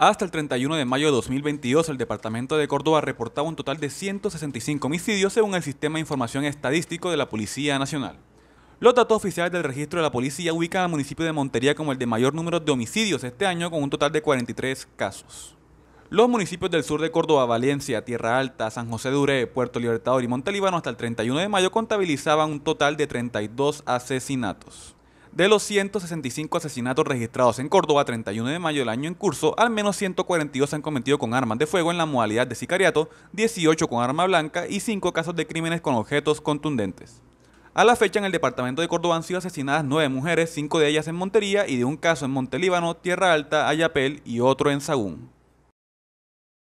Hasta el 31 de mayo de 2022, el Departamento de Córdoba reportaba un total de 165 homicidios según el Sistema de Información Estadístico de la Policía Nacional. Los datos oficiales del registro de la policía ubican al municipio de Montería como el de mayor número de homicidios este año con un total de 43 casos. Los municipios del sur de Córdoba, Valencia, Tierra Alta, San José de Uré, Puerto Libertador y Montelíbano hasta el 31 de mayo contabilizaban un total de 32 asesinatos. De los 165 asesinatos registrados en Córdoba 31 de mayo del año en curso, al menos 142 se han cometido con armas de fuego en la modalidad de sicariato, 18 con arma blanca y 5 casos de crímenes con objetos contundentes. A la fecha en el departamento de Córdoba han sido asesinadas 9 mujeres, 5 de ellas en Montería y de un caso en Montelíbano, Tierra Alta, Ayapel y otro en Sagún.